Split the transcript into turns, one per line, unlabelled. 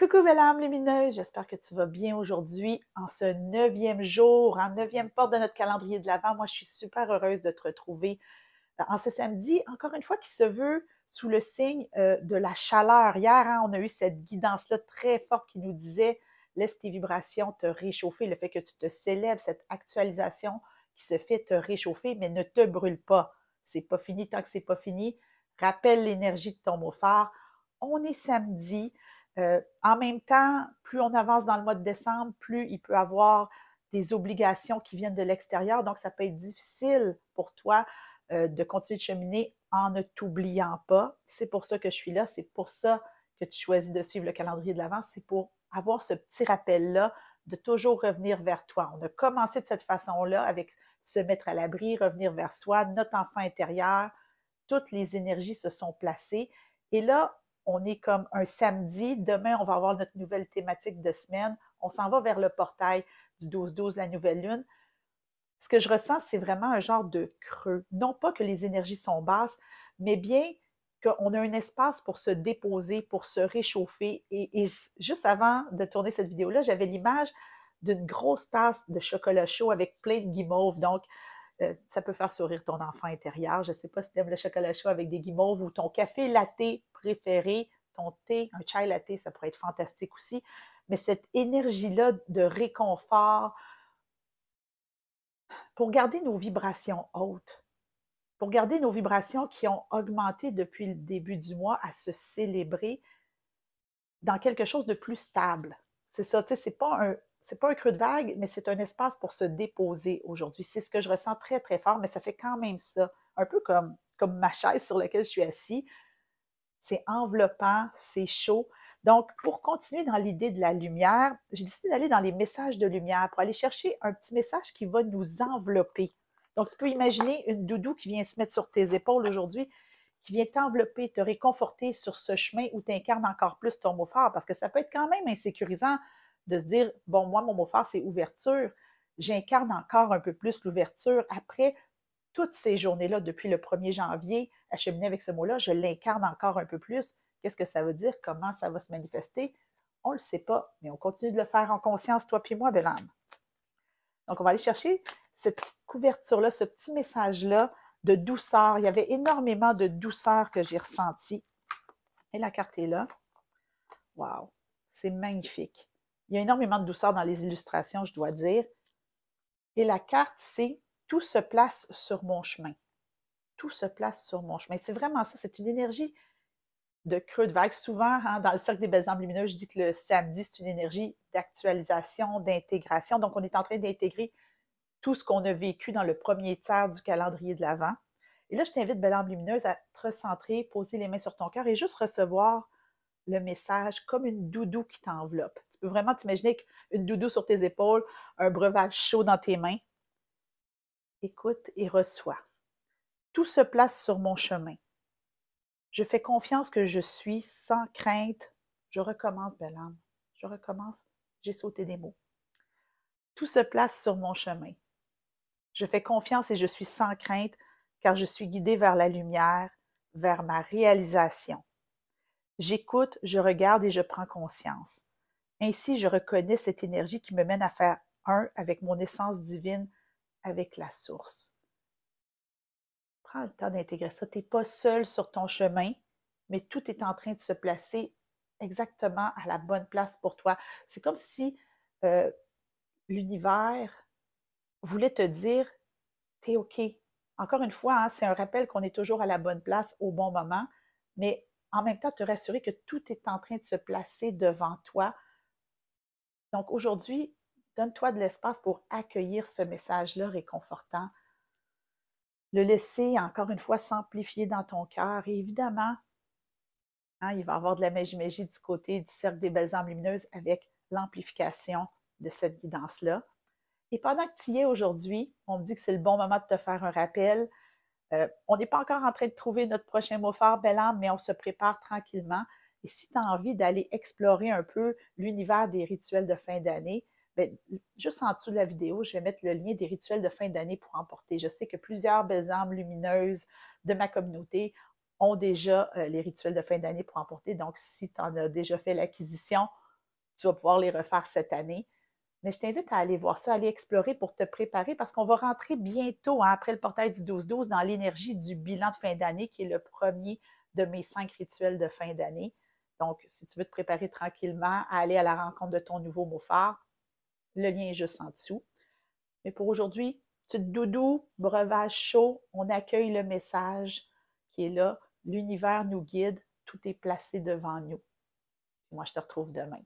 Coucou belle âme lumineuse, j'espère que tu vas bien aujourd'hui en ce neuvième jour, en neuvième porte de notre calendrier de l'Avent. Moi, je suis super heureuse de te retrouver euh, en ce samedi, encore une fois, qui se veut sous le signe euh, de la chaleur. Hier, hein, on a eu cette guidance-là très forte qui nous disait laisse tes vibrations te réchauffer, le fait que tu te célèbres, cette actualisation qui se fait te réchauffer, mais ne te brûle pas. C'est pas fini tant que c'est pas fini. Rappelle l'énergie de ton mot phare. On est samedi. Euh, en même temps, plus on avance dans le mois de décembre, plus il peut avoir des obligations qui viennent de l'extérieur. Donc, ça peut être difficile pour toi euh, de continuer de cheminer en ne t'oubliant pas. C'est pour ça que je suis là. C'est pour ça que tu choisis de suivre le calendrier de l'avance. C'est pour avoir ce petit rappel-là de toujours revenir vers toi. On a commencé de cette façon-là avec se mettre à l'abri, revenir vers soi, notre enfant intérieur. Toutes les énergies se sont placées. Et là, on est comme un samedi. Demain, on va avoir notre nouvelle thématique de semaine. On s'en va vers le portail du 12-12, la nouvelle lune. Ce que je ressens, c'est vraiment un genre de creux. Non pas que les énergies sont basses, mais bien qu'on a un espace pour se déposer, pour se réchauffer. Et, juste avant de tourner cette vidéo-là, j'avais l'image d'une grosse tasse de chocolat chaud avec plein de guimauve. Donc, euh, ça peut faire sourire ton enfant intérieur. Je ne sais pas si tu aimes le chocolat chaud avec des guimauves ou ton café latté préféré, ton thé, un chai latte, ça pourrait être fantastique aussi. Mais cette énergie-là de réconfort pour garder nos vibrations hautes, pour garder nos vibrations qui ont augmenté depuis le début du mois à se célébrer dans quelque chose de plus stable. C'est ça, tu sais, c'est pas un c'est pas un creux de vague, mais c'est un espace pour se déposer aujourd'hui. C'est ce que je ressens très, très fort, mais ça fait quand même ça. Un peu comme, comme ma chaise sur laquelle je suis assise. C'est enveloppant, c'est chaud. Donc, pour continuer dans l'idée de la lumière, j'ai décidé d'aller dans les messages de lumière pour aller chercher un petit message qui va nous envelopper. Donc, tu peux imaginer une doudou qui vient se mettre sur tes épaules aujourd'hui, qui vient t'envelopper, te réconforter sur ce chemin où tu incarnes encore plus ton mot fort, parce que ça peut être quand même insécurisant de se dire, bon, moi, mon mot phare, c'est ouverture. J'incarne encore un peu plus l'ouverture. Après toutes ces journées-là, depuis le 1er janvier, à avec ce mot-là, je l'incarne encore un peu plus. Qu'est-ce que ça veut dire? Comment ça va se manifester? On ne le sait pas, mais on continue de le faire en conscience, toi puis moi, belle Donc, on va aller chercher cette petite couverture-là, ce petit message-là de douceur. Il y avait énormément de douceur que j'ai ressenti Et la carte est là. waouh C'est magnifique. Il y a énormément de douceur dans les illustrations, je dois dire. Et la carte, c'est tout se place sur mon chemin. Tout se place sur mon chemin. C'est vraiment ça, c'est une énergie de creux de vague. Souvent, hein, dans le cercle des belles âmes lumineuses, je dis que le samedi, c'est une énergie d'actualisation, d'intégration. Donc, on est en train d'intégrer tout ce qu'on a vécu dans le premier tiers du calendrier de l'Avent. Et là, je t'invite, belle âme lumineuse, à te recentrer, poser les mains sur ton cœur et juste recevoir le message comme une doudou qui t'enveloppe peux vraiment t'imaginer une doudou sur tes épaules, un breuvage chaud dans tes mains. Écoute et reçois. Tout se place sur mon chemin. Je fais confiance que je suis sans crainte. Je recommence, belle âme. Je recommence. J'ai sauté des mots. Tout se place sur mon chemin. Je fais confiance et je suis sans crainte car je suis guidée vers la lumière, vers ma réalisation. J'écoute, je regarde et je prends conscience. Ainsi, je reconnais cette énergie qui me mène à faire un avec mon essence divine, avec la source. Prends le temps d'intégrer ça. Tu n'es pas seul sur ton chemin, mais tout est en train de se placer exactement à la bonne place pour toi. C'est comme si euh, l'univers voulait te dire, tu es OK. Encore une fois, hein, c'est un rappel qu'on est toujours à la bonne place au bon moment, mais en même temps, te rassurer que tout est en train de se placer devant toi donc aujourd'hui, donne-toi de l'espace pour accueillir ce message-là réconfortant, le laisser encore une fois s'amplifier dans ton cœur. Et évidemment, hein, il va y avoir de la magie-magie du côté du cercle des belles âmes lumineuses avec l'amplification de cette guidance-là. Et pendant que tu y es aujourd'hui, on me dit que c'est le bon moment de te faire un rappel. Euh, on n'est pas encore en train de trouver notre prochain mot fort, belle âme, mais on se prépare tranquillement. Et si tu as envie d'aller explorer un peu l'univers des rituels de fin d'année, ben, juste en dessous de la vidéo, je vais mettre le lien des rituels de fin d'année pour emporter. Je sais que plusieurs belles âmes lumineuses de ma communauté ont déjà euh, les rituels de fin d'année pour emporter. Donc, si tu en as déjà fait l'acquisition, tu vas pouvoir les refaire cette année. Mais je t'invite à aller voir ça, à aller explorer pour te préparer parce qu'on va rentrer bientôt, hein, après le portail du 12-12, dans l'énergie du bilan de fin d'année qui est le premier de mes cinq rituels de fin d'année. Donc, si tu veux te préparer tranquillement à aller à la rencontre de ton nouveau mot phare, le lien est juste en dessous. Mais pour aujourd'hui, petite doudou, breuvage chaud, on accueille le message qui est là. L'univers nous guide, tout est placé devant nous. Moi, je te retrouve demain.